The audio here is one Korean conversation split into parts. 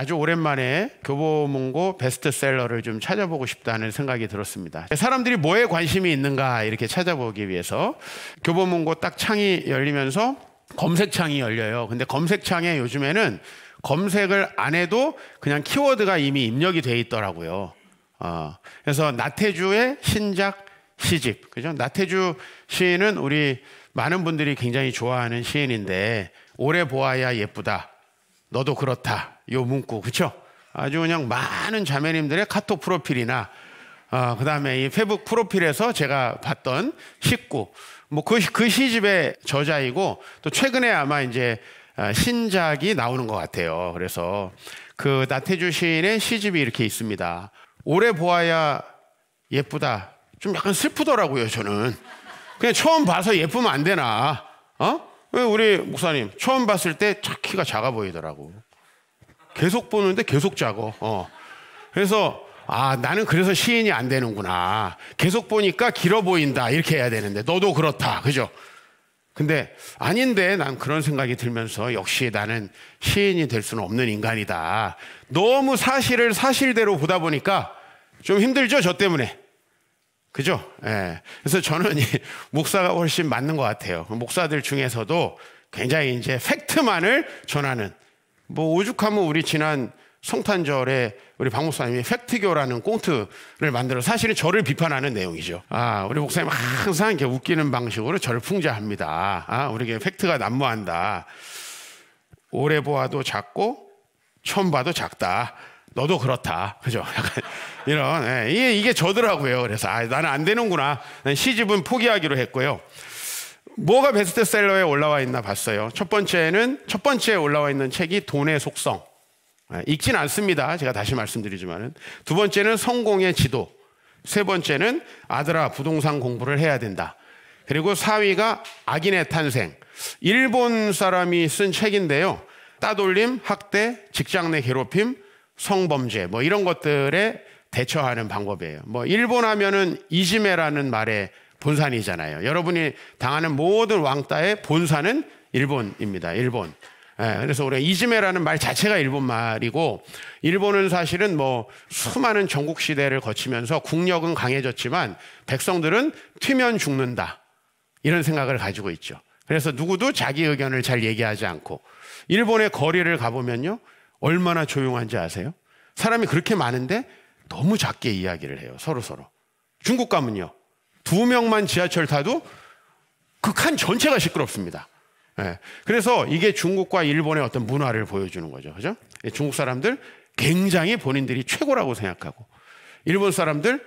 아주 오랜만에 교보문고 베스트셀러를 좀 찾아보고 싶다는 생각이 들었습니다. 사람들이 뭐에 관심이 있는가 이렇게 찾아보기 위해서 교보문고 딱 창이 열리면서 검색창이 열려요. 근데 검색창에 요즘에는 검색을 안 해도 그냥 키워드가 이미 입력이 돼 있더라고요. 어, 그래서 나태주의 신작 시집. 그죠? 나태주 시인은 우리 많은 분들이 굉장히 좋아하는 시인인데, 오래 보아야 예쁘다. 너도 그렇다. 요 문구 그렇죠? 아주 그냥 많은 자매님들의 카톡 프로필이나 어, 그다음에 이 페북 프로필에서 제가 봤던 식구 뭐그 그 시집의 저자이고 또 최근에 아마 이제 어, 신작이 나오는 것 같아요. 그래서 그 나태주 시인의 시집이 이렇게 있습니다. 오래 보아야 예쁘다. 좀 약간 슬프더라고요, 저는. 그냥 처음 봐서 예쁘면 안 되나? 어? 왜 우리 목사님 처음 봤을 때 키가 작아 보이더라고. 계속 보는데 계속 작어. 어. 그래서 아, 나는 그래서 시인이 안 되는구나. 계속 보니까 길어 보인다. 이렇게 해야 되는데 너도 그렇다. 그죠? 근데 아닌데 난 그런 생각이 들면서 역시 나는 시인이 될 수는 없는 인간이다. 너무 사실을 사실대로 보다 보니까 좀 힘들죠, 저 때문에. 그죠? 예. 그래서 저는 이 목사가 훨씬 맞는 것 같아요. 목사들 중에서도 굉장히 이제 팩트만을 전하는 뭐 오죽하면 우리 지난 성탄절에 우리 박 목사님이 팩트교라는 꽁트를 만들어 사실은 저를 비판하는 내용이죠. 아, 우리 목사님 항상 이렇게 웃기는 방식으로 저를 풍자합니다. 아, 우리에게 팩트가 난무한다. 오래 보아도 작고 처음 봐도 작다. 너도 그렇다. 그죠? 약간 이런 예, 이게 저더라고요. 그래서 아, 나는 안 되는구나. 시집은 포기하기로 했고요. 뭐가 베스트셀러에 올라와 있나 봤어요. 첫 번째는 첫 번째에 올라와 있는 책이 돈의 속성. 아, 읽진 않습니다. 제가 다시 말씀드리지만은 두 번째는 성공의 지도. 세 번째는 아들아 부동산 공부를 해야 된다. 그리고 4위가 악인의 탄생. 일본 사람이 쓴 책인데요. 따돌림, 학대, 직장 내 괴롭힘, 성범죄 뭐 이런 것들에 대처하는 방법이에요. 뭐 일본 하면은 이지메라는 말에 본산이잖아요. 여러분이 당하는 모든 왕따의 본산은 일본입니다. 일본. 예, 그래서 우리가 이즈메라는 말 자체가 일본 말이고 일본은 사실은 뭐 수많은 전국 시대를 거치면서 국력은 강해졌지만 백성들은 튀면 죽는다 이런 생각을 가지고 있죠. 그래서 누구도 자기 의견을 잘 얘기하지 않고 일본의 거리를 가보면요 얼마나 조용한지 아세요? 사람이 그렇게 많은데 너무 작게 이야기를 해요 서로 서로. 중국 가면요 두 명만 지하철 타도 극한 그 전체가 시끄럽습니다. 예. 그래서 이게 중국과 일본의 어떤 문화를 보여주는 거죠. 그죠? 예, 중국 사람들 굉장히 본인들이 최고라고 생각하고 일본 사람들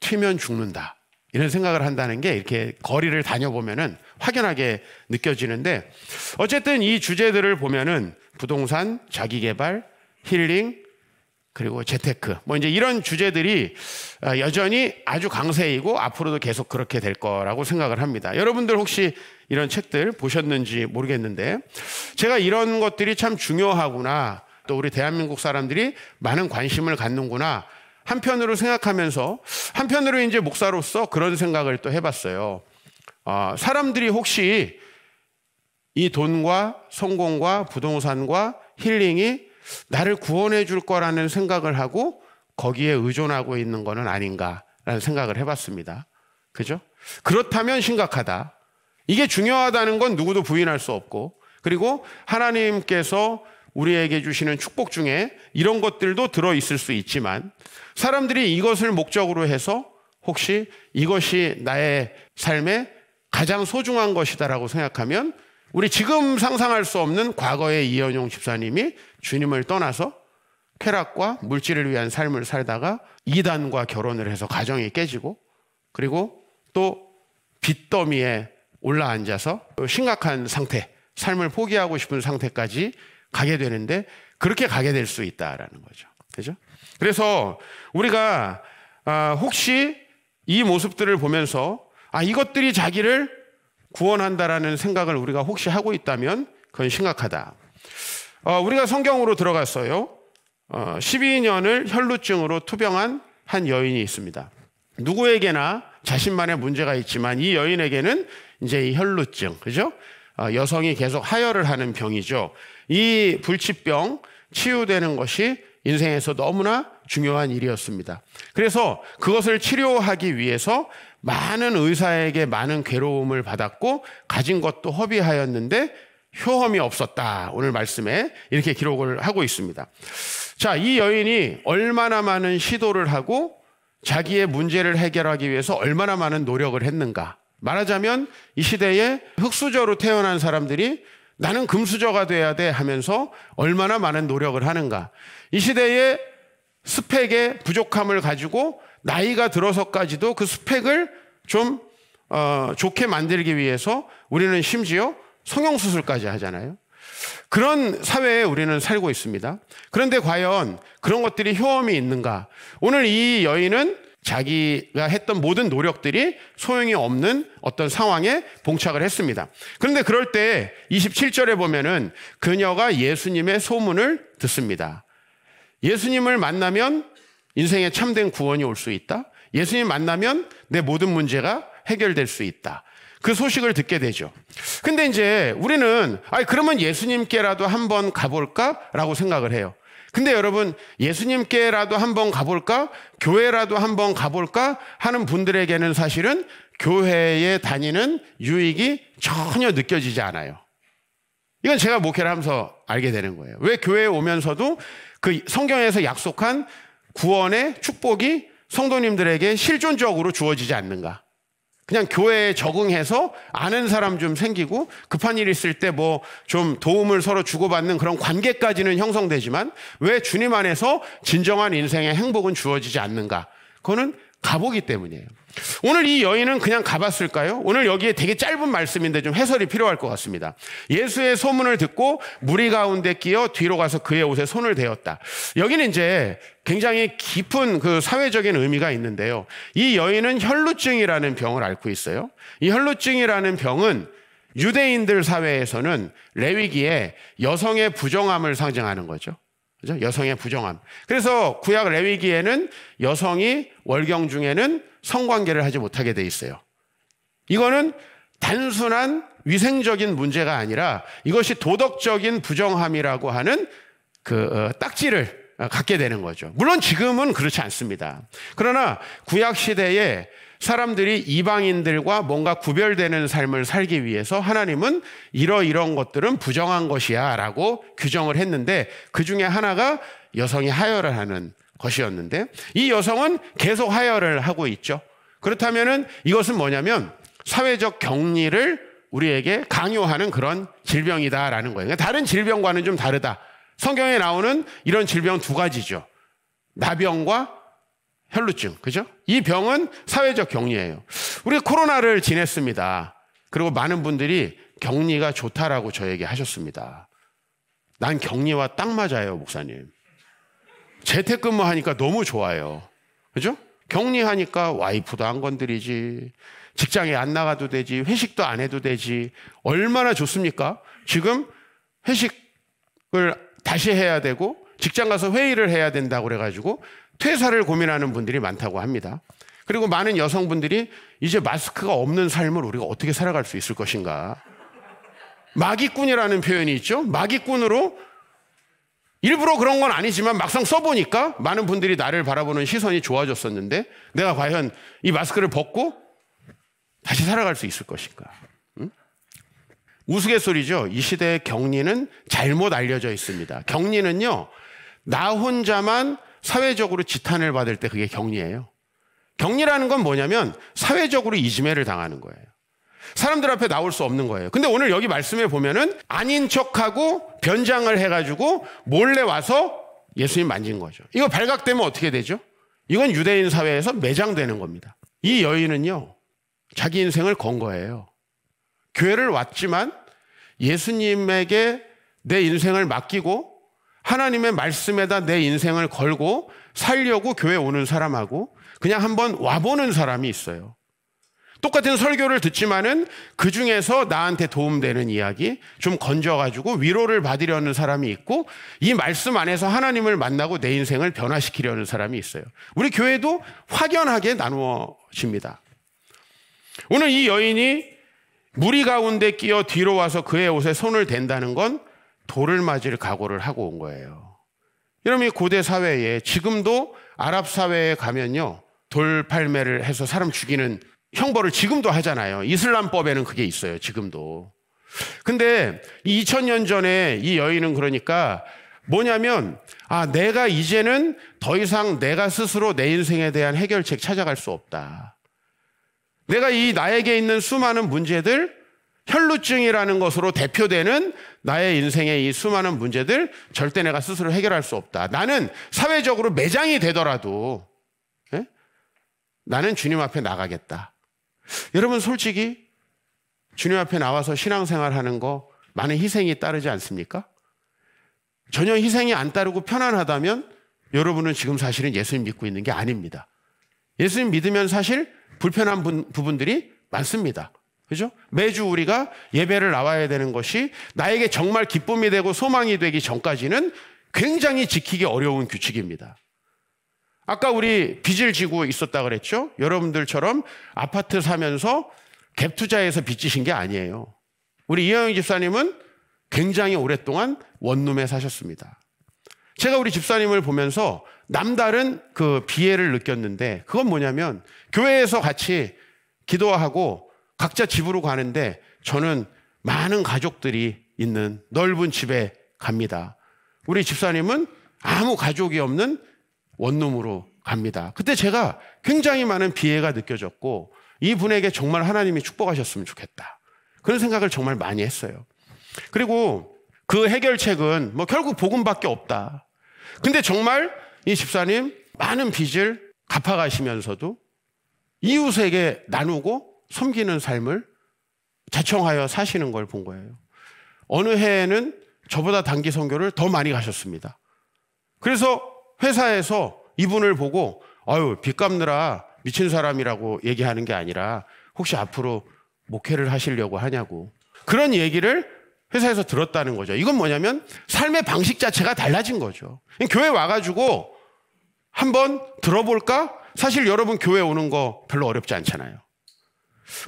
튀면 죽는다. 이런 생각을 한다는 게 이렇게 거리를 다녀보면은 확연하게 느껴지는데 어쨌든 이 주제들을 보면은 부동산, 자기개발, 힐링, 그리고 재테크 뭐 이제 이런 주제들이 아, 여전히 아주 강세이고 앞으로도 계속 그렇게 될 거라고 생각을 합니다. 여러분들 혹시 이런 책들 보셨는지 모르겠는데 제가 이런 것들이 참 중요하구나 또 우리 대한민국 사람들이 많은 관심을 갖는구나 한편으로 생각하면서 한편으로 이제 목사로서 그런 생각을 또 해봤어요. 어, 사람들이 혹시 이 돈과 성공과 부동산과 힐링이 나를 구원해 줄 거라는 생각을 하고 거기에 의존하고 있는 거는 아닌가라는 생각을 해봤습니다. 그죠? 그렇다면 심각하다. 이게 중요하다는 건 누구도 부인할 수 없고 그리고 하나님께서 우리에게 주시는 축복 중에 이런 것들도 들어 있을 수 있지만 사람들이 이것을 목적으로 해서 혹시 이것이 나의 삶에 가장 소중한 것이다라고 생각하면 우리 지금 상상할 수 없는 과거의 이현용 집사님이 주님을 떠나서 쾌락과 물질을 위한 삶을 살다가 이단과 결혼을 해서 가정이 깨지고 그리고 또 빚더미에 올라앉아서 심각한 상태, 삶을 포기하고 싶은 상태까지 가게 되는데 그렇게 가게 될 수 있다라는 거죠. 그죠? 그래서 우리가 아, 혹시 이 모습들을 보면서 아, 이것들이 자기를 구원한다라는 생각을 우리가 혹시 하고 있다면 그건 심각하다. 어, 우리가 성경으로 들어갔어요. 어, 12년을 혈루증으로 투병한 한 여인이 있습니다. 누구에게나 자신만의 문제가 있지만 이 여인에게는 이제 이 혈루증, 그죠? 어, 여성이 계속 하혈을 하는 병이죠. 이 불치병 치유되는 것이 인생에서 너무나 중요한 일이었습니다. 그래서 그것을 치료하기 위해서 많은 의사에게 많은 괴로움을 받았고 가진 것도 허비하였는데 효험이 없었다. 오늘 말씀에 이렇게 기록을 하고 있습니다. 자, 이 여인이 얼마나 많은 시도를 하고 자기의 문제를 해결하기 위해서 얼마나 많은 노력을 했는가. 말하자면 이 시대에 흙수저로 태어난 사람들이 나는 금수저가 돼야 돼 하면서 얼마나 많은 노력을 하는가. 이 시대에 스펙의 부족함을 가지고 나이가 들어서까지도 그 스펙을 좀 어, 좋게 만들기 위해서 우리는 심지어 성형수술까지 하잖아요. 그런 사회에 우리는 살고 있습니다. 그런데 과연 그런 것들이 효험이 있는가? 오늘 이 여인은 자기가 했던 모든 노력들이 소용이 없는 어떤 상황에 봉착을 했습니다. 그런데 그럴 때 27절에 보면은 그녀가 예수님의 소문을 듣습니다. 예수님을 만나면 인생에 참된 구원이 올 수 있다. 예수님 만나면 내 모든 문제가 해결될 수 있다. 그 소식을 듣게 되죠. 근데 이제 우리는 아 그러면 예수님께라도 한번 가볼까라고 생각을 해요. 근데 여러분 예수님께라도 한번 가볼까 교회라도 한번 가볼까 하는 분들에게는 사실은 교회에 다니는 유익이 전혀 느껴지지 않아요. 이건 제가 목회를 하면서 알게 되는 거예요. 왜 교회에 오면서도 그 성경에서 약속한 구원의 축복이 성도님들에게 실존적으로 주어지지 않는가? 그냥 교회에 적응해서 아는 사람 좀 생기고 급한 일 있을 때 뭐 좀 도움을 서로 주고받는 그런 관계까지는 형성되지만 왜 주님 안에서 진정한 인생의 행복은 주어지지 않는가? 그거는 가보기 때문이에요. 오늘 이 여인은 그냥 가봤을까요? 오늘 여기에 되게 짧은 말씀인데 좀 해설이 필요할 것 같습니다. 예수의 소문을 듣고 무리 가운데 끼어 뒤로 가서 그의 옷에 손을 대었다. 여기는 이제 굉장히 깊은 그 사회적인 의미가 있는데요. 이 여인은 혈루증이라는 병을 앓고 있어요. 이 혈루증이라는 병은 유대인들 사회에서는 레위기에 여성의 부정함을 상징하는 거죠. 그죠? 여성의 부정함. 그래서 구약 레위기에는 여성이 월경 중에는 성관계를 하지 못하게 돼 있어요. 이거는 단순한 위생적인 문제가 아니라 이것이 도덕적인 부정함이라고 하는 그 어, 딱지를 어, 갖게 되는 거죠. 물론 지금은 그렇지 않습니다. 그러나 구약 시대에 사람들이 이방인들과 뭔가 구별되는 삶을 살기 위해서 하나님은 이러이런 것들은 부정한 것이야 라고 규정을 했는데 그 중에 하나가 여성이 하혈을 하는 것이었는데 이 여성은 계속 하혈을 하고 있죠. 그렇다면은 이것은 뭐냐면 사회적 격리를 우리에게 강요하는 그런 질병이다라는 거예요. 그러니까 다른 질병과는 좀 다르다. 성경에 나오는 이런 질병 두 가지죠. 나병과 혈루증, 그죠? 이 병은 사회적 격리예요. 우리 코로나를 지냈습니다. 그리고 많은 분들이 격리가 좋다라고 저에게 하셨습니다. 난 격리와 딱 맞아요, 목사님. 재택근무 하니까 너무 좋아요. 그죠? 격리하니까 와이프도 안 건드리지. 직장에 안 나가도 되지. 회식도 안 해도 되지. 얼마나 좋습니까? 지금 회식을 다시 해야 되고 직장 가서 회의를 해야 된다고 그래가지고 퇴사를 고민하는 분들이 많다고 합니다. 그리고 많은 여성분들이 이제 마스크가 없는 삶을 우리가 어떻게 살아갈 수 있을 것인가. 마기꾼이라는 표현이 있죠. 마기꾼으로 일부러 그런 건 아니지만 막상 써보니까 많은 분들이 나를 바라보는 시선이 좋아졌었는데 내가 과연 이 마스크를 벗고 다시 살아갈 수 있을 것인가. 응? 우스갯소리죠. 이 시대의 격리는 잘못 알려져 있습니다. 격리는요, 나 혼자만 사회적으로 지탄을 받을 때 그게 격리예요. 격리라는 건 뭐냐면 사회적으로 이지매를 당하는 거예요. 사람들 앞에 나올 수 없는 거예요. 근데 오늘 여기 말씀에 보면은 아닌 척하고 변장을 해가지고 몰래 와서 예수님 만진 거죠. 이거 발각되면 어떻게 되죠? 이건 유대인 사회에서 매장되는 겁니다. 이 여인은요, 자기 인생을 건 거예요. 교회를 왔지만 예수님에게 내 인생을 맡기고 하나님의 말씀에다 내 인생을 걸고 살려고 교회 오는 사람하고 그냥 한번 와보는 사람이 있어요. 똑같은 설교를 듣지만은 그 중에서 나한테 도움되는 이야기 좀 건져가지고 위로를 받으려는 사람이 있고 이 말씀 안에서 하나님을 만나고 내 인생을 변화시키려는 사람이 있어요. 우리 교회도 확연하게 나누어집니다. 오늘 이 여인이 무리 가운데 끼어 뒤로 와서 그의 옷에 손을 댄다는 건 돌을 맞을 각오를 하고 온 거예요. 여러분 이 고대 사회에 지금도 아랍 사회에 가면요 돌 팔매를 해서 사람 죽이는 형벌을 지금도 하잖아요. 이슬람법에는 그게 있어요. 지금도. 근데 2000년 전에 이 여인은 그러니까 뭐냐면 아 내가 이제는 더 이상 내가 스스로 내 인생에 대한 해결책 찾아갈 수 없다. 내가 이 나에게 있는 수많은 문제들 혈루증이라는 것으로 대표되는 나의 인생의 이 수많은 문제들 절대 내가 스스로 해결할 수 없다. 나는 사회적으로 매장이 되더라도 예? 나는 주님 앞에 나가겠다. 여러분 솔직히 주님 앞에 나와서 신앙생활 하는 거 많은 희생이 따르지 않습니까? 전혀 희생이 안 따르고 편안하다면 여러분은 지금 사실은 예수님 믿고 있는 게 아닙니다. 예수님 믿으면 사실 불편한 부, 부분들이 많습니다. 그죠? 매주 우리가 예배를 나와야 되는 것이 나에게 정말 기쁨이 되고 소망이 되기 전까지는 굉장히 지키기 어려운 규칙입니다. 아까 우리 빚을 지고 있었다 그랬죠? 여러분들처럼 아파트 사면서 갭 투자해서 빚지신 게 아니에요. 우리 이영영 집사님은 굉장히 오랫동안 원룸에 사셨습니다. 제가 우리 집사님을 보면서 남다른 그 비애를 느꼈는데 그건 뭐냐면 교회에서 같이 기도하고 각자 집으로 가는데 저는 많은 가족들이 있는 넓은 집에 갑니다. 우리 집사님은 아무 가족이 없는 원룸으로 갑니다. 그때 제가 굉장히 많은 비애가 느껴졌고 이분에게 정말 하나님이 축복하셨으면 좋겠다. 그런 생각을 정말 많이 했어요. 그리고 그 해결책은 뭐 결국 복음밖에 없다. 근데 정말 이 집사님 많은 빚을 갚아가시면서도 이웃에게 나누고 섬기는 삶을 자청하여 사시는 걸 본 거예요. 어느 해에는 저보다 단기 선교를 더 많이 가셨습니다. 그래서 회사에서 이분을 보고 아유 빚 갚느라 미친 사람이라고 얘기하는 게 아니라 혹시 앞으로 목회를 하시려고 하냐고 그런 얘기를 회사에서 들었다는 거죠. 이건 뭐냐면 삶의 방식 자체가 달라진 거죠. 교회 와가지고 한번 들어볼까? 사실 여러분 교회 오는 거 별로 어렵지 않잖아요.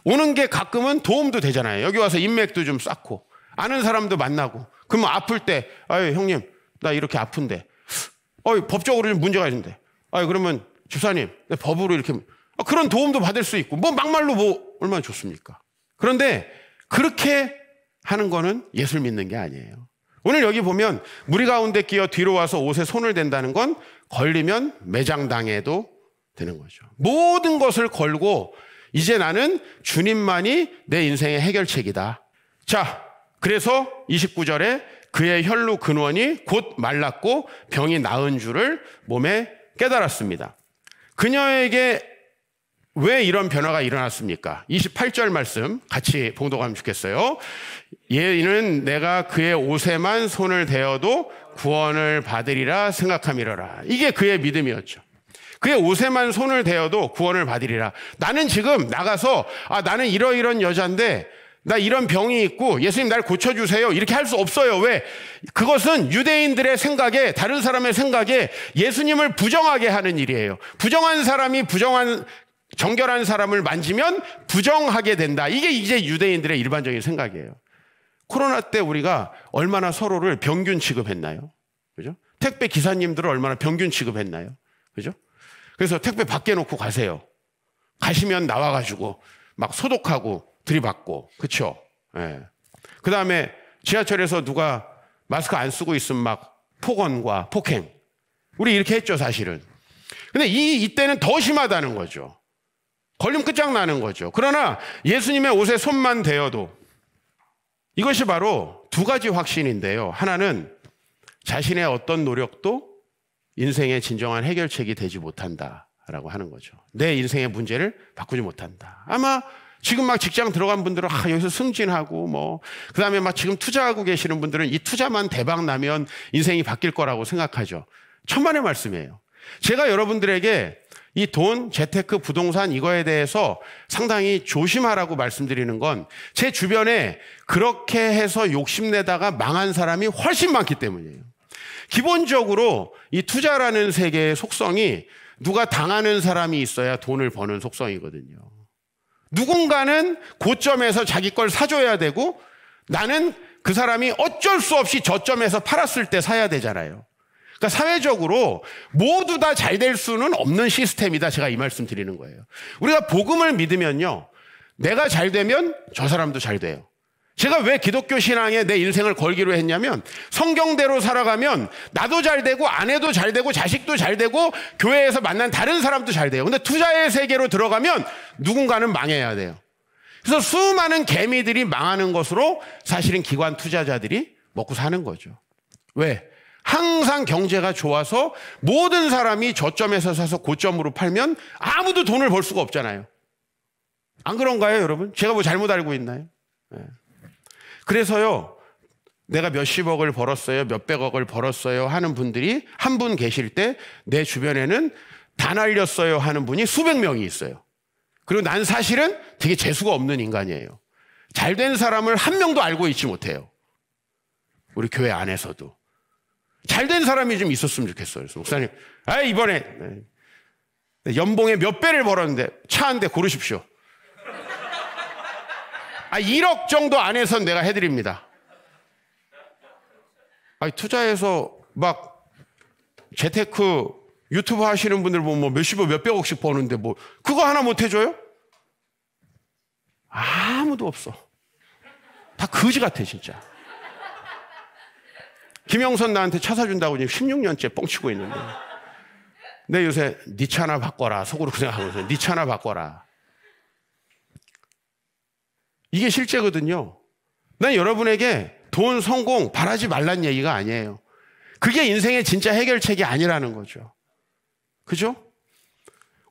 오는 게 가끔은 도움도 되잖아요. 여기 와서 인맥도 좀 쌓고 아는 사람도 만나고 그러면 아플 때 아유 형님 나 이렇게 아픈데 어이 법적으로 좀 문제가 있는데 아유 그러면 집사님 법으로 이렇게 아, 그런 도움도 받을 수 있고 뭐 막말로 뭐 얼마나 좋습니까? 그런데 그렇게 하는 거는 예술 믿는 게 아니에요. 오늘 여기 보면 무리 가운데 끼어 뒤로 와서 옷에 손을 댄다는 건 걸리면 매장당해도 되는 거죠. 모든 것을 걸고 이제 나는 주님만이 내 인생의 해결책이다. 자, 그래서 29절에 그의 혈루 근원이 곧 말랐고 병이 나은 줄을 몸에 깨달았습니다. 그녀에게 왜 이런 변화가 일어났습니까? 28절 말씀 같이 봉독하면 좋겠어요. 얘는 내가 그의 옷에만 손을 대어도 구원을 받으리라 생각함이러라. 이게 그의 믿음이었죠. 그의 옷에만 손을 대어도 구원을 받으리라. 나는 지금 나가서 아 나는 이러이런 여자인데 나 이런 병이 있고 예수님 날 고쳐주세요. 이렇게 할 수 없어요. 왜? 그것은 유대인들의 생각에 다른 사람의 생각에 예수님을 부정하게 하는 일이에요. 부정한 사람이 부정한 정결한 사람을 만지면 부정하게 된다. 이게 이제 유대인들의 일반적인 생각이에요. 코로나 때 우리가 얼마나 서로를 병균 취급했나요? 그죠? 택배 기사님들을 얼마나 병균 취급했나요? 그죠? 그래서 택배 밖에 놓고 가세요. 가시면 나와가지고 막 소독하고 들이받고 그쵸? 예. 그 다음에 지하철에서 누가 마스크 안 쓰고 있으면 막 폭언과 폭행. 우리 이렇게 했죠 사실은. 근데 이 이때는 더 심하다는 거죠. 걸림 끝장나는 거죠. 그러나 예수님의 옷에 손만 대어도 이것이 바로 두 가지 확신인데요. 하나는 자신의 어떤 노력도 인생의 진정한 해결책이 되지 못한다라고 하는 거죠. 내 인생의 문제를 바꾸지 못한다. 아마 지금 막 직장 들어간 분들은 아, 여기서 승진하고 뭐 그다음에 막 지금 투자하고 계시는 분들은 이 투자만 대박 나면 인생이 바뀔 거라고 생각하죠. 천만의 말씀이에요. 제가 여러분들에게 이 돈, 재테크, 부동산 이거에 대해서 상당히 조심하라고 말씀드리는 건 제 주변에 그렇게 해서 욕심내다가 망한 사람이 훨씬 많기 때문이에요. 기본적으로 이 투자라는 세계의 속성이 누가 당하는 사람이 있어야 돈을 버는 속성이거든요. 누군가는 고점에서 자기 걸 사줘야 되고 나는 그 사람이 어쩔 수 없이 저점에서 팔았을 때 사야 되잖아요. 그러니까 사회적으로 모두 다 잘 될 수는 없는 시스템이다. 제가 이 말씀 드리는 거예요. 우리가 복음을 믿으면요. 내가 잘 되면 저 사람도 잘 돼요. 제가 왜 기독교 신앙에 내 인생을 걸기로 했냐면 성경대로 살아가면 나도 잘 되고 아내도 잘 되고 자식도 잘 되고 교회에서 만난 다른 사람도 잘 돼요. 근데 투자의 세계로 들어가면 누군가는 망해야 돼요. 그래서 수많은 개미들이 망하는 것으로 사실은 기관 투자자들이 먹고 사는 거죠. 왜? 항상 경제가 좋아서 모든 사람이 저점에서 사서 고점으로 팔면 아무도 돈을 벌 수가 없잖아요. 안 그런가요, 여러분? 제가 뭐 잘못 알고 있나요? 네. 그래서요, 내가 몇십억을 벌었어요, 몇백억을 벌었어요 하는 분들이 한 분 계실 때 내 주변에는 다 날렸어요 하는 분이 수백 명이 있어요. 그리고 난 사실은 되게 재수가 없는 인간이에요. 잘 된 사람을 한 명도 알고 있지 못해요. 우리 교회 안에서도. 잘 된 사람이 좀 있었으면 좋겠어요. 그래서 목사님, 아, 이번에 네. 연봉의 몇 배를 벌었는데 차 한 대 고르십시오. 아, 1억 정도 안에서 내가 해드립니다. 아니, 투자해서 막 재테크 유튜브 하시는 분들 보면 뭐 몇십억, 몇백억씩 버는데 뭐, 그거 하나 못 해줘요? 아무도 없어. 다 거지 같아, 진짜. 김영선 나한테 차 사준다고 지금 16년째 뻥치고 있는데. 내 요새 니 차나 바꿔라. 속으로 그 생각하고 있어요. 니 차나 바꿔라. 이게 실제거든요. 난 여러분에게 돈, 성공 바라지 말란 얘기가 아니에요. 그게 인생의 진짜 해결책이 아니라는 거죠. 그죠?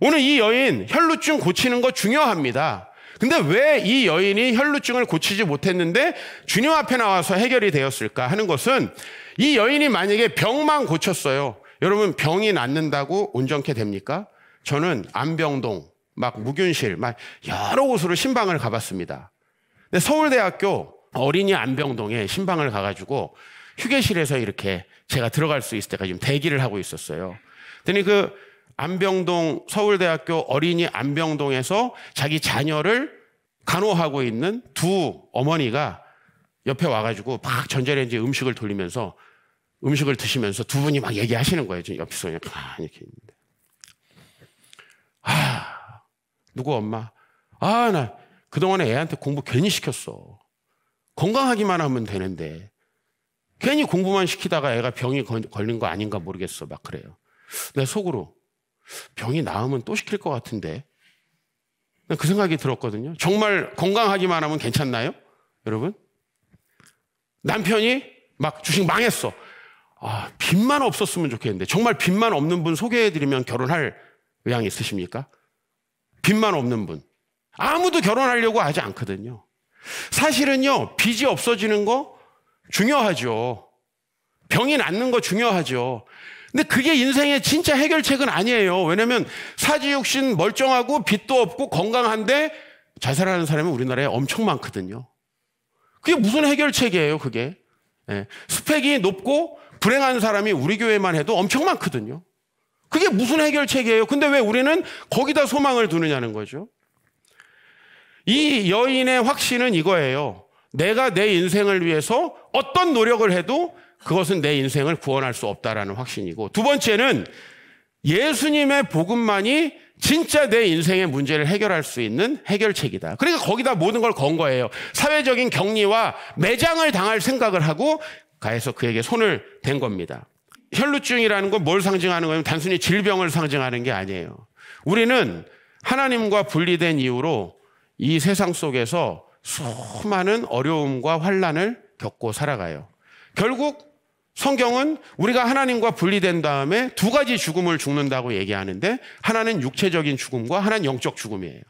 오늘 이 여인 혈루증 고치는 거 중요합니다. 근데 왜 이 여인이 혈루증을 고치지 못했는데 주님 앞에 나와서 해결이 되었을까 하는 것은 이 여인이 만약에 병만 고쳤어요. 여러분 병이 낫는다고 온전케 됩니까? 저는 안병동, 막 무균실, 막 여러 곳으로 신방을 가봤습니다. 근데 네, 서울대학교 어린이 안병동에 신방을 가가지고 휴게실에서 이렇게 제가 들어갈 수 있을 때까지 대기를 하고 있었어요. 그랬더니 그 안병동 서울대학교 어린이 안병동에서 자기 자녀를 간호하고 있는 두 어머니가 옆에 와가지고 막 전자레인지 음식을 돌리면서 음식을 드시면서 두 분이 막 얘기하시는 거예요. 지금 옆에서 그냥 가만히 이렇게 있는데. 아, 누구 엄마? 아, 나 그동안에 애한테 공부 괜히 시켰어. 건강하기만 하면 되는데 괜히 공부만 시키다가 애가 병이 걸린 거 아닌가 모르겠어. 막 그래요. 내 속으로 병이 나으면 또 시킬 것 같은데 그 생각이 들었거든요. 정말 건강하기만 하면 괜찮나요? 여러분? 남편이 막 주식 망했어. 아, 빚만 없었으면 좋겠는데. 정말 빚만 없는 분 소개해드리면 결혼할 의향 있으십니까? 빚만 없는 분. 아무도 결혼하려고 하지 않거든요. 사실은요, 빚이 없어지는 거 중요하죠. 병이 낫는 거 중요하죠. 근데 그게 인생의 진짜 해결책은 아니에요. 왜냐면 사지욕신 멀쩡하고 빚도 없고 건강한데 자살하는 사람이 우리나라에 엄청 많거든요. 그게 무슨 해결책이에요, 그게. 예. 스펙이 높고 불행한 사람이 우리 교회만 해도 엄청 많거든요. 그게 무슨 해결책이에요. 근데 왜 우리는 거기다 소망을 두느냐는 거죠. 이 여인의 확신은 이거예요. 내가 내 인생을 위해서 어떤 노력을 해도 그것은 내 인생을 구원할 수 없다라는 확신이고 두 번째는 예수님의 복음만이 진짜 내 인생의 문제를 해결할 수 있는 해결책이다. 그러니까 거기다 모든 걸 건 거예요. 사회적인 격리와 매장을 당할 생각을 하고 가해서 그에게 손을 댄 겁니다. 혈루증이라는 건 뭘 상징하는 거냐면 단순히 질병을 상징하는 게 아니에요. 우리는 하나님과 분리된 이후로 이 세상 속에서 수많은 어려움과 환란을 겪고 살아가요. 결국 성경은 우리가 하나님과 분리된 다음에 두 가지 죽음을 죽는다고 얘기하는데 하나는 육체적인 죽음과 하나는 영적 죽음이에요.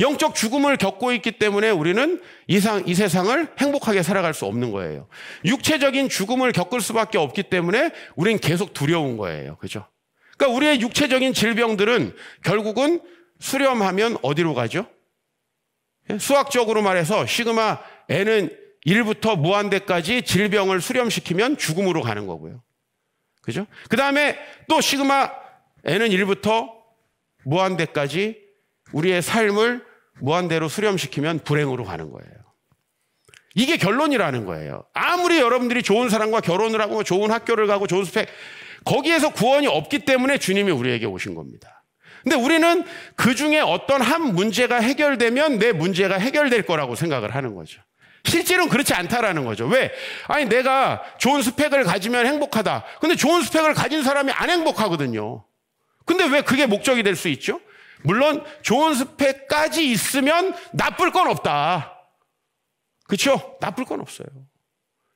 영적 죽음을 겪고 있기 때문에 우리는 이상, 이 세상을 행복하게 살아갈 수 없는 거예요. 육체적인 죽음을 겪을 수밖에 없기 때문에 우린 계속 두려운 거예요. 그죠? 그러니까 우리의 육체적인 질병들은 결국은 수렴하면 어디로 가죠? 예, 수학적으로 말해서 시그마 n은 1부터 무한대까지 질병을 수렴시키면 죽음으로 가는 거고요. 그죠? 그 다음에 또 시그마 n은 1부터 무한대까지 우리의 삶을 무한대로 수렴시키면 불행으로 가는 거예요. 이게 결론이라는 거예요. 아무리 여러분들이 좋은 사람과 결혼을 하고 좋은 학교를 가고 좋은 스펙, 거기에서 구원이 없기 때문에 주님이 우리에게 오신 겁니다. 근데 우리는 그 중에 어떤 한 문제가 해결되면 내 문제가 해결될 거라고 생각을 하는 거죠. 실제로는 그렇지 않다라는 거죠. 왜? 아니, 내가 좋은 스펙을 가지면 행복하다. 근데 좋은 스펙을 가진 사람이 안 행복하거든요. 근데 왜 그게 목적이 될 수 있죠? 물론 좋은 스펙까지 있으면 나쁠 건 없다. 그렇죠? 나쁠 건 없어요.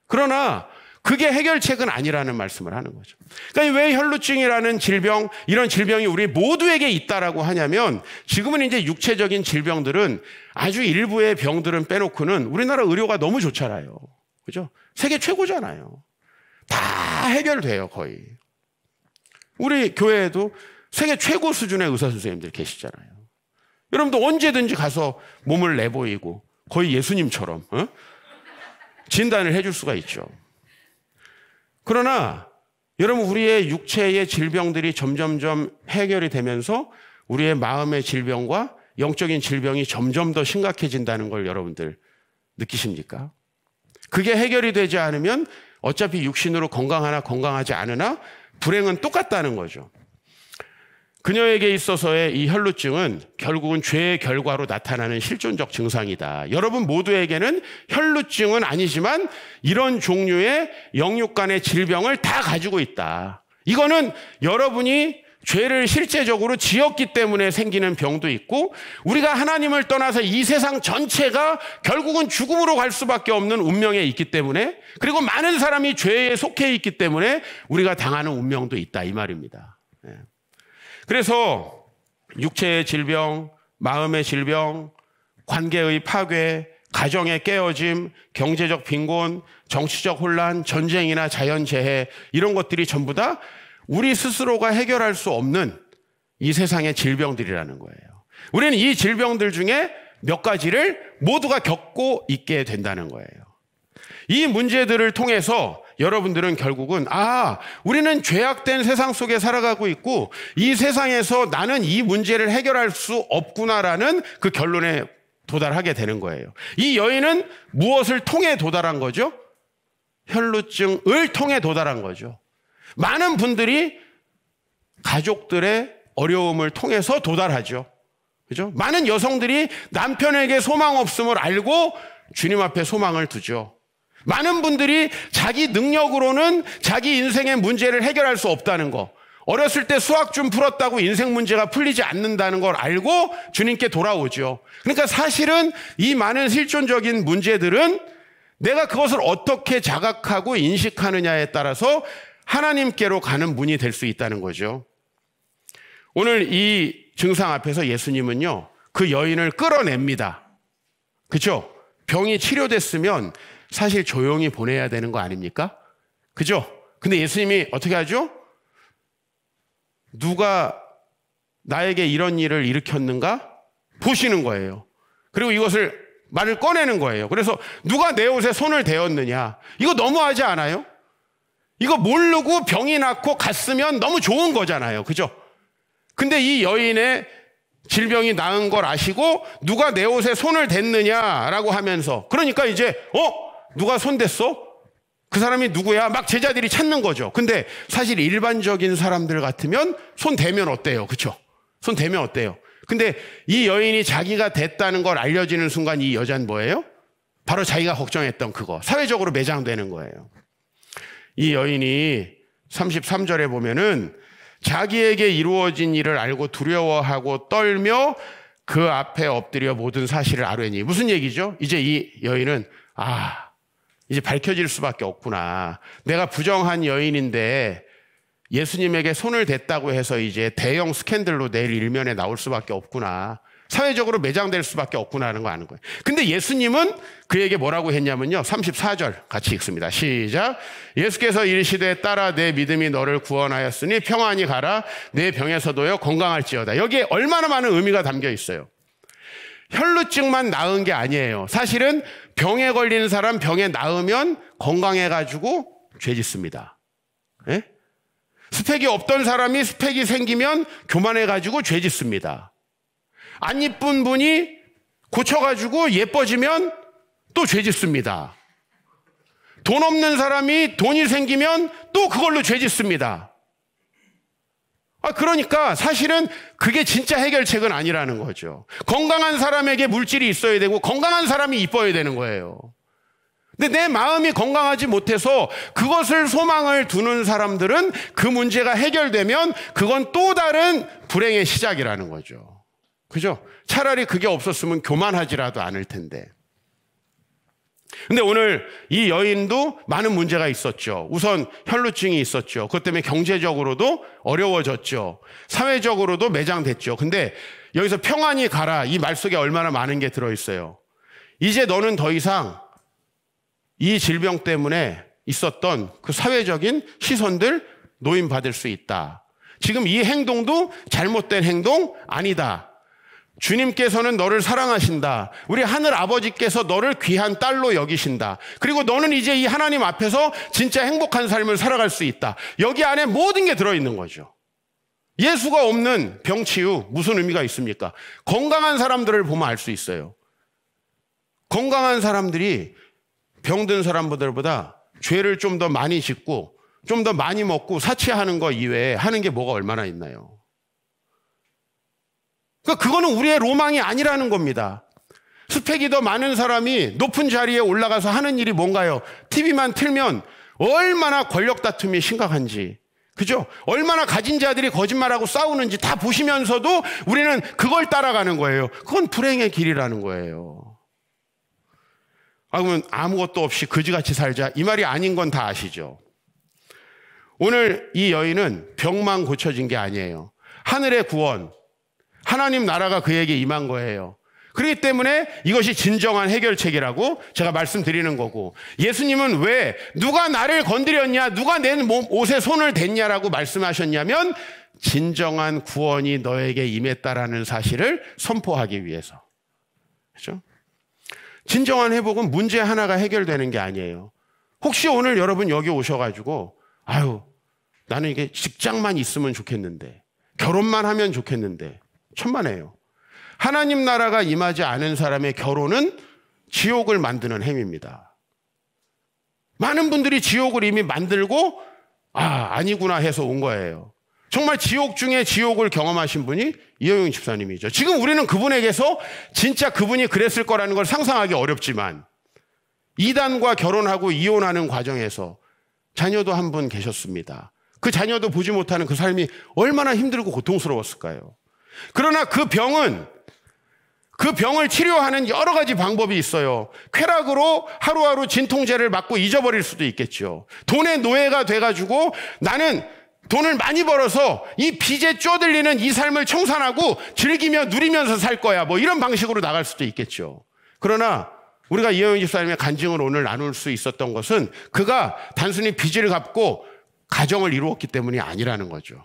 그러나 그게 해결책은 아니라는 말씀을 하는 거죠. 그러니까 왜 혈루증이라는 질병, 이런 질병이 우리 모두에게 있다라고 하냐면 지금은 이제 육체적인 질병들은 아주 일부의 병들은 빼놓고는 우리나라 의료가 너무 좋잖아요. 그죠? 세계 최고잖아요. 다 해결돼요, 거의. 우리 교회에도 세계 최고 수준의 의사 선생님들 계시잖아요. 여러분도 언제든지 가서 몸을 내보이고 거의 예수님처럼 어? 진단을 해줄 수가 있죠. 그러나 여러분 우리의 육체의 질병들이 점점점 해결이 되면서 우리의 마음의 질병과 영적인 질병이 점점 더 심각해진다는 걸 여러분들 느끼십니까? 그게 해결이 되지 않으면 어차피 육신으로 건강하나 건강하지 않으나 불행은 똑같다는 거죠. 그녀에게 있어서의 이 혈루증은 결국은 죄의 결과로 나타나는 실존적 증상이다. 여러분 모두에게는 혈루증은 아니지만 이런 종류의 영육간의 질병을 다 가지고 있다. 이거는 여러분이 죄를 실제적으로 지었기 때문에 생기는 병도 있고 우리가 하나님을 떠나서 이 세상 전체가 결국은 죽음으로 갈 수밖에 없는 운명에 있기 때문에 그리고 많은 사람이 죄에 속해 있기 때문에 우리가 당하는 운명도 있다 이 말입니다. 예. 그래서 육체의 질병, 마음의 질병, 관계의 파괴, 가정의 깨어짐, 경제적 빈곤, 정치적 혼란, 전쟁이나 자연재해, 이런 것들이 전부 다 우리 스스로가 해결할 수 없는 이 세상의 질병들이라는 거예요. 우리는 이 질병들 중에 몇 가지를 모두가 겪고 있게 된다는 거예요. 이 문제들을 통해서 여러분들은 결국은 아, 우리는 죄악된 세상 속에 살아가고 있고 이 세상에서 나는 이 문제를 해결할 수 없구나라는 그 결론에 도달하게 되는 거예요. 이 여인은 무엇을 통해 도달한 거죠? 혈루증을 통해 도달한 거죠. 많은 분들이 가족들의 어려움을 통해서 도달하죠. 그죠? 많은 여성들이 남편에게 소망 없음을 알고 주님 앞에 소망을 두죠. 많은 분들이 자기 능력으로는 자기 인생의 문제를 해결할 수 없다는 거. 어렸을 때 수학 좀 풀었다고 인생 문제가 풀리지 않는다는 걸 알고 주님께 돌아오죠. 그러니까 사실은 이 많은 실존적인 문제들은 내가 그것을 어떻게 자각하고 인식하느냐에 따라서 하나님께로 가는 문이 될 수 있다는 거죠. 오늘 이 증상 앞에서 예수님은요, 그 여인을 끌어냅니다. 그죠? 병이 치료됐으면 사실 조용히 보내야 되는 거 아닙니까? 그죠? 근데 예수님이 어떻게 하죠? 누가 나에게 이런 일을 일으켰는가? 보시는 거예요. 그리고 이것을 말을 꺼내는 거예요. 그래서 누가 내 옷에 손을 대었느냐. 이거 너무하지 않아요? 이거 모르고 병이 낫고 갔으면 너무 좋은 거잖아요. 그죠? 근데 이 여인의 질병이 나은 걸 아시고 누가 내 옷에 손을 댔느냐라고 하면서 그러니까 이제 어 누가 손댔어? 그 사람이 누구야? 막 제자들이 찾는 거죠. 근데 사실 일반적인 사람들 같으면 손 대면 어때요? 그쵸? 손 대면 어때요? 근데 이 여인이 자기가 됐다는 걸 알려지는 순간 이 여자는 뭐예요? 바로 자기가 걱정했던 그거. 사회적으로 매장되는 거예요. 이 여인이 33절에 보면은 자기에게 이루어진 일을 알고 두려워하고 떨며 그 앞에 엎드려 모든 사실을 아뢰니. 무슨 얘기죠? 이제 이 여인은, 아, 이제 밝혀질 수밖에 없구나. 내가 부정한 여인인데 예수님에게 손을 댔다고 해서 이제 대형 스캔들로 내일 일면에 나올 수밖에 없구나. 사회적으로 매장될 수밖에 없구나 하는 거 아는 거예요. 근데 예수님은 그에게 뭐라고 했냐면요. 34절 같이 읽습니다. 시작. 예수께서 이르시되 따라 내 믿음이 너를 구원하였으니 평안히 가라. 내 병에서도요 건강할지어다. 여기에 얼마나 많은 의미가 담겨 있어요. 혈루증만 나은 게 아니에요. 사실은 병에 걸리는 사람 병에 나으면 건강해가지고 죄 짓습니다. 예? 스펙이 없던 사람이 스펙이 생기면 교만해가지고 죄 짓습니다. 안 이쁜 분이 고쳐가지고 예뻐지면 또죄 짓습니다. 돈 없는 사람이 돈이 생기면 또 그걸로 죄 짓습니다. 아, 그러니까 사실은 그게 진짜 해결책은 아니라는 거죠. 건강한 사람에게 물질이 있어야 되고 건강한 사람이 이뻐야 되는 거예요. 근데 내 마음이 건강하지 못해서 그것을 소망을 두는 사람들은 그 문제가 해결되면 그건 또 다른 불행의 시작이라는 거죠. 그죠? 차라리 그게 없었으면 교만하지라도 않을 텐데. 근데 오늘 이 여인도 많은 문제가 있었죠. 우선 혈루증이 있었죠. 그것 때문에 경제적으로도 어려워졌죠. 사회적으로도 매장됐죠. 근데 여기서 평안히 가라. 이 말 속에 얼마나 많은 게 들어있어요. 이제 너는 더 이상 이 질병 때문에 있었던 그 사회적인 시선들 노인받을 수 있다. 지금 이 행동도 잘못된 행동 아니다. 주님께서는 너를 사랑하신다. 우리 하늘 아버지께서 너를 귀한 딸로 여기신다. 그리고 너는 이제 이 하나님 앞에서 진짜 행복한 삶을 살아갈 수 있다. 여기 안에 모든 게 들어있는 거죠. 예수가 없는 병치유 무슨 의미가 있습니까? 건강한 사람들을 보면 알 수 있어요. 건강한 사람들이 병든 사람들보다 죄를 좀 더 많이 짓고 좀 더 많이 먹고 사치하는 거 이외에 하는 게 뭐가 얼마나 있나요? 그 그거는 우리의 로망이 아니라는 겁니다. 스펙이 더 많은 사람이 높은 자리에 올라가서 하는 일이 뭔가요? TV만 틀면 얼마나 권력 다툼이 심각한지. 그죠? 얼마나 가진 자들이 거짓말하고 싸우는지 다 보시면서도 우리는 그걸 따라가는 거예요. 그건 불행의 길이라는 거예요. 아, 그러면 아무것도 없이 거지같이 살자. 이 말이 아닌 건 다 아시죠? 오늘 이 여인은 병만 고쳐진 게 아니에요. 하늘의 구원, 하나님 나라가 그에게 임한 거예요. 그렇기 때문에 이것이 진정한 해결책이라고 제가 말씀드리는 거고 예수님은 왜 누가 나를 건드렸냐 누가 내 옷에 손을 댔냐라고 말씀하셨냐면 진정한 구원이 너에게 임했다라는 사실을 선포하기 위해서 그렇죠? 진정한 회복은 문제 하나가 해결되는 게 아니에요. 혹시 오늘 여러분 여기 오셔가지고 아유 나는 이게 직장만 있으면 좋겠는데 결혼만 하면 좋겠는데 천만에요. 하나님 나라가 임하지 않은 사람의 결혼은 지옥을 만드는 행위입니다. 많은 분들이 지옥을 이미 만들고 아 아니구나 해서 온 거예요. 정말 지옥 중에 지옥을 경험하신 분이 이영용 집사님이죠. 지금 우리는 그분에게서 진짜 그분이 그랬을 거라는 걸 상상하기 어렵지만 이단과 결혼하고 이혼하는 과정에서 자녀도 한 분 계셨습니다. 그 자녀도 보지 못하는 그 삶이 얼마나 힘들고 고통스러웠을까요? 그러나 그 병은 그 병을 치료하는 여러 가지 방법이 있어요. 쾌락으로 하루하루 진통제를 맞고 잊어버릴 수도 있겠죠. 돈의 노예가 돼가지고 나는 돈을 많이 벌어서 이 빚에 쪼들리는 이 삶을 청산하고 즐기며 누리면서 살 거야. 뭐 이런 방식으로 나갈 수도 있겠죠. 그러나 우리가 이영희 집사님의 간증을 오늘 나눌 수 있었던 것은 그가 단순히 빚을 갚고 가정을 이루었기 때문이 아니라는 거죠.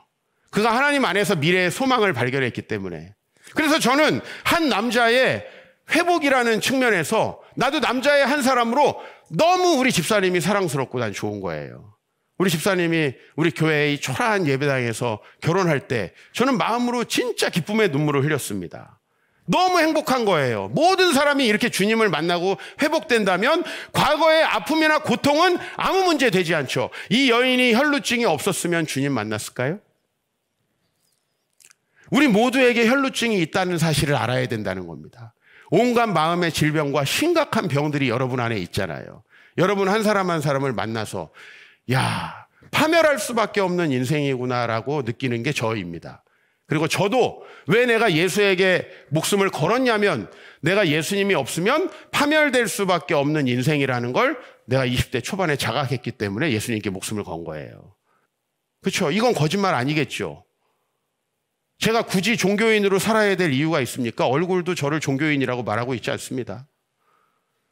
그래서 하나님 안에서 미래의 소망을 발견했기 때문에. 그래서 저는 한 남자의 회복이라는 측면에서 나도 남자의 한 사람으로 너무 우리 집사님이 사랑스럽고 난 좋은 거예요. 우리 집사님이 우리 교회의 초라한 예배당에서 결혼할 때 저는 마음으로 진짜 기쁨의 눈물을 흘렸습니다. 너무 행복한 거예요. 모든 사람이 이렇게 주님을 만나고 회복된다면 과거의 아픔이나 고통은 아무 문제 되지 않죠. 이 여인이 혈루증이 없었으면 주님 만났을까요? 우리 모두에게 혈루증이 있다는 사실을 알아야 된다는 겁니다. 온갖 마음의 질병과 심각한 병들이 여러분 안에 있잖아요. 여러분 한 사람 한 사람을 만나서 야 파멸할 수밖에 없는 인생이구나라고 느끼는 게 저입니다. 그리고 저도 왜 내가 예수에게 목숨을 걸었냐면 내가 예수님이 없으면 파멸될 수밖에 없는 인생이라는 걸 내가 20대 초반에 자각했기 때문에 예수님께 목숨을 건 거예요. 그렇죠? 이건 거짓말 아니겠죠. 제가 굳이 종교인으로 살아야 될 이유가 있습니까? 얼굴도 저를 종교인이라고 말하고 있지 않습니다.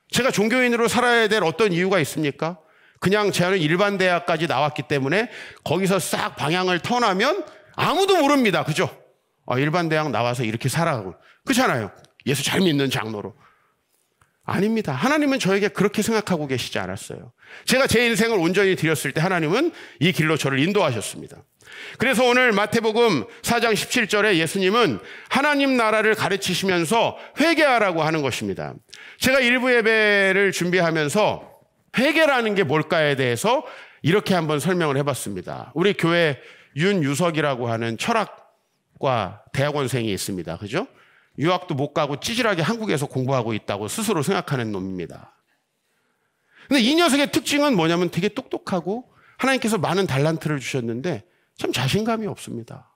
제가 종교인으로 살아야 될 어떤 이유가 있습니까? 그냥 저는 일반 대학까지 나왔기 때문에 거기서 싹 방향을 턴하면 아무도 모릅니다. 그죠? 아, 일반 대학 나와서 이렇게 살아가고. 그렇잖아요. 예수 잘 믿는 장로로. 아닙니다. 하나님은 저에게 그렇게 생각하고 계시지 않았어요. 제가 제 인생을 온전히 드렸을 때 하나님은 이 길로 저를 인도하셨습니다. 그래서 오늘 마태복음 4장 17절에 예수님은 하나님 나라를 가르치시면서 회개하라고 하는 것입니다. 제가 일부 예배를 준비하면서 회개라는 게 뭘까에 대해서 이렇게 한번 설명을 해봤습니다. 우리 교회 윤유석이라고 하는 철학과 대학원생이 있습니다. 그죠? 유학도 못 가고 찌질하게 한국에서 공부하고 있다고 스스로 생각하는 놈입니다. 근데 이 녀석의 특징은 뭐냐면 되게 똑똑하고 하나님께서 많은 달란트를 주셨는데 참 자신감이 없습니다.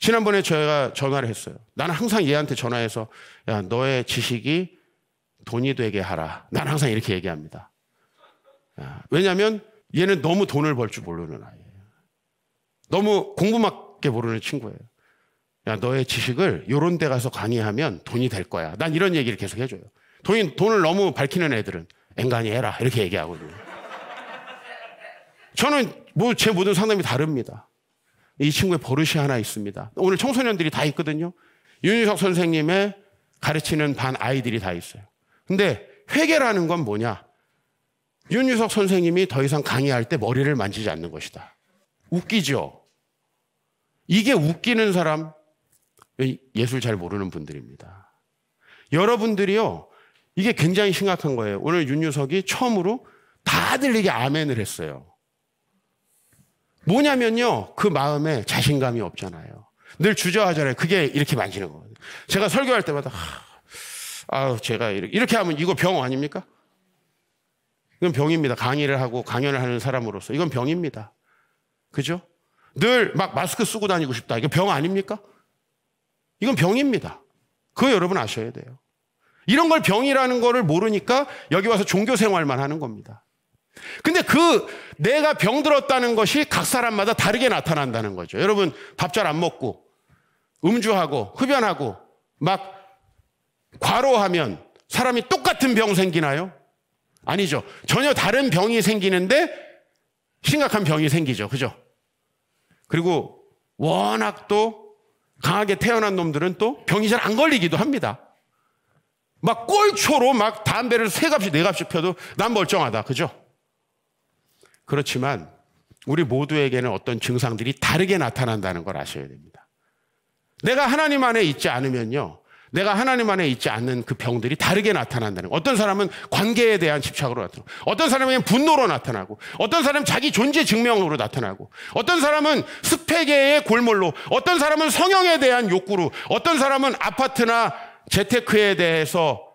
지난번에 제가 전화를 했어요. 나는 항상 얘한테 전화해서 야, 너의 지식이 돈이 되게 하라. 난 항상 이렇게 얘기합니다. 왜냐면 얘는 너무 돈을 벌 줄 모르는 아이예요. 너무 공부밖에 모르는 친구예요. 야, 너의 지식을 요런 데 가서 강의하면 돈이 될 거야. 난 이런 얘기를 계속 해줘요. 돈, 돈을 너무 밝히는 애들은 앵간히 해라. 이렇게 얘기하거든요. 저는 뭐 제 모든 상담이 다릅니다. 이 친구의 버릇이 하나 있습니다. 오늘 청소년들이 다 있거든요. 윤유석 선생님의 가르치는 반 아이들이 다 있어요. 근데 회계라는 건 뭐냐? 윤유석 선생님이 더 이상 강의할 때 머리를 만지지 않는 것이다. 웃기죠? 이게 웃기는 사람, 예술 잘 모르는 분들입니다. 여러분들이요, 이게 굉장히 심각한 거예요. 오늘 윤유석이 처음으로 다들 이게 아멘을 했어요. 뭐냐면요, 그 마음에 자신감이 없잖아요. 늘 주저하잖아요. 그게 이렇게 만지는 거거든요. 제가 설교할 때마다, 아, 제가 이렇게, 이렇게 하면 이거 병 아닙니까? 이건 병입니다. 강의를 하고 강연을 하는 사람으로서. 이건 병입니다. 그죠? 늘 막 마스크 쓰고 다니고 싶다. 이거 병 아닙니까? 이건 병입니다. 그거 여러분 아셔야 돼요. 이런 걸 병이라는 거를 모르니까 여기 와서 종교 생활만 하는 겁니다. 근데 그 내가 병들었다는 것이 각 사람마다 다르게 나타난다는 거죠. 여러분 밥 잘 안 먹고 음주하고 흡연하고 막 과로하면 사람이 똑같은 병 생기나요? 아니죠. 전혀 다른 병이 생기는데 심각한 병이 생기죠. 그죠? 그리고 워낙 또 강하게 태어난 놈들은 또 병이 잘 안 걸리기도 합니다. 막 꼴초로 막 담배를 세 값씩 네 값씩 펴도 난 멀쩡하다. 그죠? 그렇지만 우리 모두에게는 어떤 증상들이 다르게 나타난다는 걸 아셔야 됩니다. 내가 하나님 안에 있지 않으면요. 내가 하나님 안에 있지 않는 그 병들이 다르게 나타난다는 거. 어떤 사람은 관계에 대한 집착으로 나타나고, 어떤 사람은 분노로 나타나고, 어떤 사람은 자기 존재 증명으로 나타나고, 어떤 사람은 스펙의 골몰로, 어떤 사람은 성형에 대한 욕구로, 어떤 사람은 아파트나 재테크에 대해서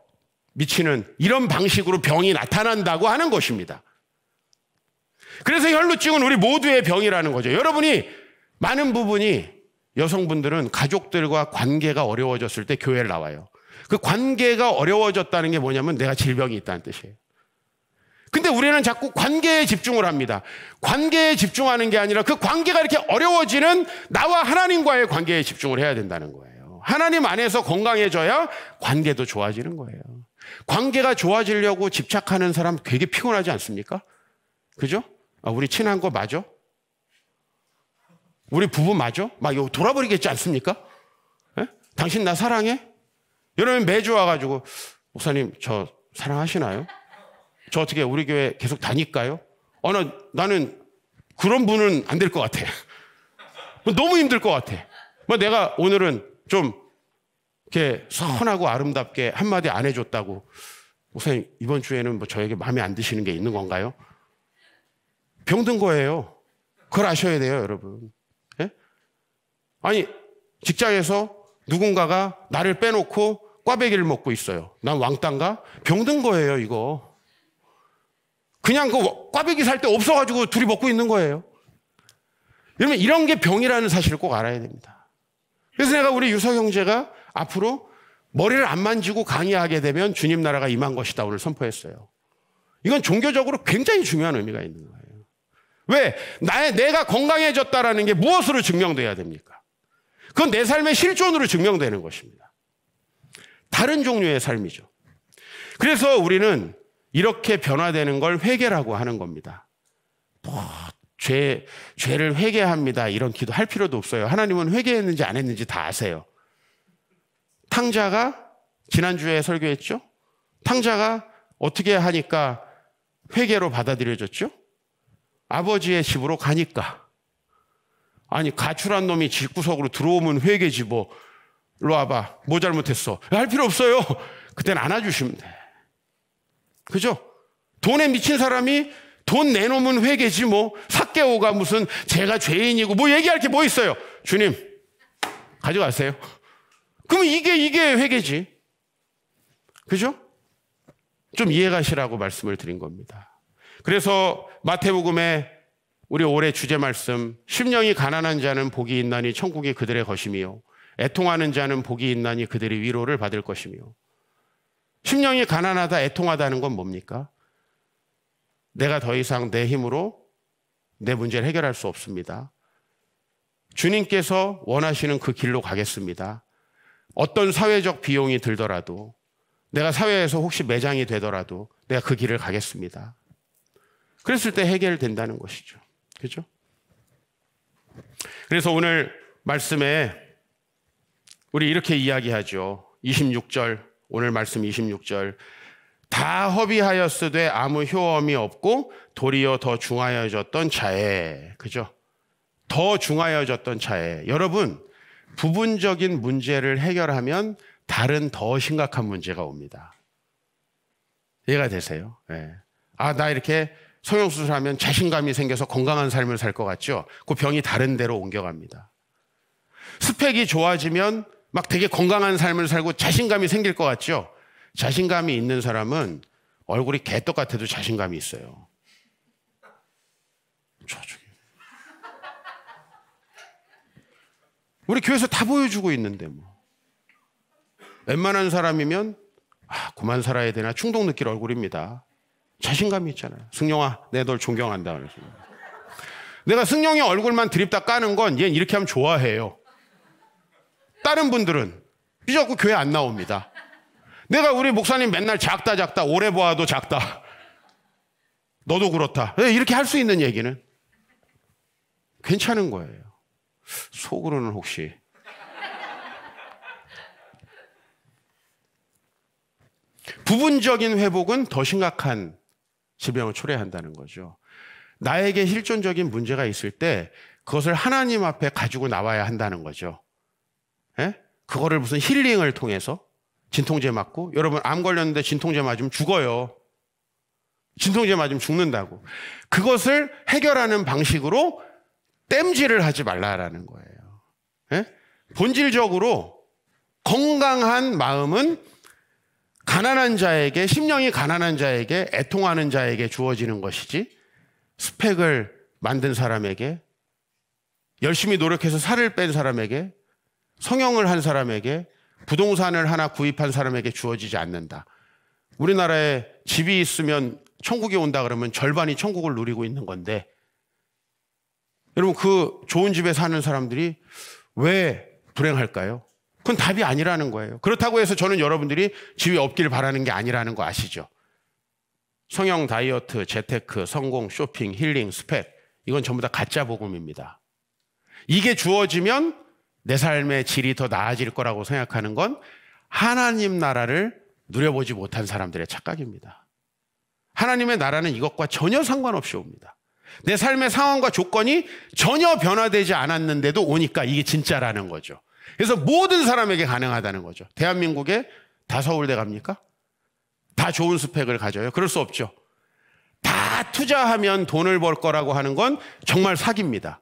미치는 이런 방식으로 병이 나타난다고 하는 것입니다. 그래서 혈루증은 우리 모두의 병이라는 거죠. 여러분이 많은 부분이 여성분들은 가족들과 관계가 어려워졌을 때 교회를 나와요. 그 관계가 어려워졌다는 게 뭐냐면 내가 질병이 있다는 뜻이에요. 근데 우리는 자꾸 관계에 집중을 합니다. 관계에 집중하는 게 아니라 그 관계가 이렇게 어려워지는 나와 하나님과의 관계에 집중을 해야 된다는 거예요. 하나님 안에서 건강해져야 관계도 좋아지는 거예요. 관계가 좋아지려고 집착하는 사람 되게 피곤하지 않습니까? 그죠? 아, 우리 친한 거 맞아? 우리 부부 맞아? 막요 돌아버리겠지 않습니까? 에? 예? 당신 나 사랑해? 여러분 매주 와가지고 목사님 저 사랑하시나요? 저 어떻게 우리 교회 계속 다닐까요? 어, 나, 나는 그런 분은 안 될 것 같아. 뭐 너무 힘들 것 같아. 뭐 내가 오늘은 좀 이렇게 선하고 아름답게 한마디 안 해줬다고 목사님 이번 주에는 뭐 저에게 마음에 안 드시는 게 있는 건가요? 병든 거예요. 그걸 아셔야 돼요, 여러분. 아니, 직장에서 누군가가 나를 빼놓고 꽈배기를 먹고 있어요. 난 왕따인가? 병든 거예요, 이거. 그냥 그 꽈배기 살 때 없어가지고 둘이 먹고 있는 거예요. 여러분, 이런 게 병이라는 사실을 꼭 알아야 됩니다. 그래서 내가 우리 유석 형제가 앞으로 머리를 안 만지고 강의하게 되면 주님 나라가 임한 것이다. 오늘 선포했어요. 이건 종교적으로 굉장히 중요한 의미가 있는 거예요. 왜? 나의, 내가 건강해졌다라는 게 무엇으로 증명돼야 됩니까? 그건 내 삶의 실존으로 증명되는 것입니다. 다른 종류의 삶이죠. 그래서 우리는 이렇게 변화되는 걸 회개라고 하는 겁니다. 뭐, 죄, 죄를 회개합니다. 이런 기도할 필요도 없어요. 하나님은 회개했는지 안 했는지 다 아세요. 탕자가 지난주에 설교했죠? 탕자가 어떻게 하니까 회개로 받아들여졌죠? 아버지의 집으로 가니까. 아니 가출한 놈이 집구석으로 들어오면 회계 지 뭐. 일로 와봐 뭐 잘못했어 할 필요 없어요 그땐 안아주시면 돼 그죠? 돈에 미친 사람이 돈 내놓으면 회계지 뭐 삭개오가 무슨 제가 죄인이고 뭐 얘기할 게 뭐 있어요 주님 가져가세요 그럼 이게 이게 회계지 그죠? 좀 이해가시라고 말씀을 드린 겁니다 그래서 마태복음에 우리 올해 주제 말씀 심령이 가난한 자는 복이 있나니 천국이 그들의 것이며 애통하는 자는 복이 있나니 그들이 위로를 받을 것이며 심령이 가난하다 애통하다는 건 뭡니까? 내가 더 이상 내 힘으로 내 문제를 해결할 수 없습니다. 주님께서 원하시는 그 길로 가겠습니다. 어떤 사회적 비용이 들더라도 내가 사회에서 혹시 매장이 되더라도 내가 그 길을 가겠습니다. 그랬을 때 해결된다는 것이죠. 그죠? 그래서 오늘 말씀에 우리 이렇게 이야기하죠. 26절, 오늘 말씀 26절. 다 허비하였으되 아무 효험이 없고 도리어 더 중하여졌던 자에. 그죠? 더 중하여졌던 자에 여러분, 부분적인 문제를 해결하면 다른 더 심각한 문제가 옵니다. 이해가 되세요? 네. 아, 나 이렇게 성형수술하면 자신감이 생겨서 건강한 삶을 살 것 같죠? 그 병이 다른 데로 옮겨갑니다. 스펙이 좋아지면 막 되게 건강한 삶을 살고 자신감이 생길 것 같죠? 자신감이 있는 사람은 얼굴이 개떡 같아도 자신감이 있어요. 저쪽에. 우리 교회에서 다 보여주고 있는데 뭐. 웬만한 사람이면 아, 그만 살아야 되나 충동 느낄 얼굴입니다. 자신감이 있잖아요. 승용아, 내 널 존경한다. 그래서. 내가 승용이 얼굴만 드립다 까는 건 얘는 이렇게 하면 좋아해요. 다른 분들은 삐졌고 교회 안 나옵니다. 내가 우리 목사님 맨날 작다 작다 오래 보아도 작다. 너도 그렇다. 예, 이렇게 할 수 있는 얘기는 괜찮은 거예요. 속으로는 혹시 부분적인 회복은 더 심각한 질병을 초래한다는 거죠. 나에게 실존적인 문제가 있을 때 그것을 하나님 앞에 가지고 나와야 한다는 거죠. 예? 그거를 무슨 힐링을 통해서 진통제 맞고 여러분 암 걸렸는데 진통제 맞으면 죽어요. 진통제 맞으면 죽는다고. 그것을 해결하는 방식으로 땜질을 하지 말라라는 거예요. 예? 본질적으로 건강한 마음은 가난한 자에게 심령이 가난한 자에게 애통하는 자에게 주어지는 것이지 스펙을 만든 사람에게 열심히 노력해서 살을 뺀 사람에게 성형을 한 사람에게 부동산을 하나 구입한 사람에게 주어지지 않는다. 우리나라에 집이 있으면 천국에 온다 그러면 절반이 천국을 누리고 있는 건데 여러분 그 좋은 집에 사는 사람들이 왜 불행할까요? 그건 답이 아니라는 거예요. 그렇다고 해서 저는 여러분들이 집에 없기를 바라는 게 아니라는 거 아시죠? 성형 다이어트, 재테크, 성공, 쇼핑, 힐링, 스펙. 이건 전부 다 가짜 복음입니다. 이게 주어지면 내 삶의 질이 더 나아질 거라고 생각하는 건 하나님 나라를 누려보지 못한 사람들의 착각입니다. 하나님의 나라는 이것과 전혀 상관없이 옵니다. 내 삶의 상황과 조건이 전혀 변화되지 않았는데도 오니까 이게 진짜라는 거죠. 그래서 모든 사람에게 가능하다는 거죠. 대한민국에 다 서울대 갑니까? 다 좋은 스펙을 가져요. 그럴 수 없죠. 다 투자하면 돈을 벌 거라고 하는 건 정말 사기입니다.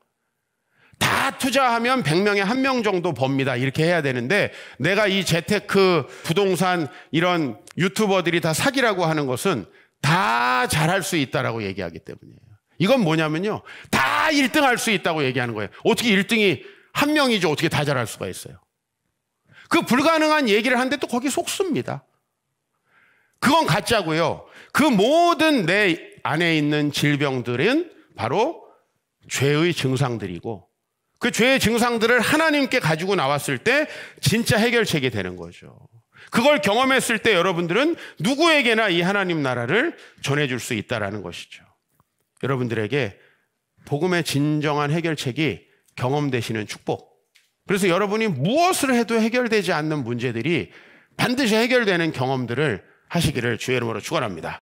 다 투자하면 100명에 1명 정도 법니다. 이렇게 해야 되는데 내가 이 재테크, 부동산 이런 유튜버들이 다 사기라고 하는 것은 다 잘할 수 있다라고 얘기하기 때문이에요. 이건 뭐냐면요. 다 1등 할 수 있다고 얘기하는 거예요. 어떻게 1등이 한 명이죠. 어떻게 다 잘할 수가 있어요. 그 불가능한 얘기를 하는데 또 거기 속습니다. 그건 가짜고요. 그 모든 내 안에 있는 질병들은 바로 죄의 증상들이고 그 죄의 증상들을 하나님께 가지고 나왔을 때 진짜 해결책이 되는 거죠. 그걸 경험했을 때 여러분들은 누구에게나 이 하나님 나라를 전해줄 수 있다라는 것이죠. 여러분들에게 복음의 진정한 해결책이 경험되시는 축복. 그래서 여러분이 무엇을 해도 해결되지 않는 문제들이 반드시 해결되는 경험들을 하시기를 주의 이름으로 축원합니다.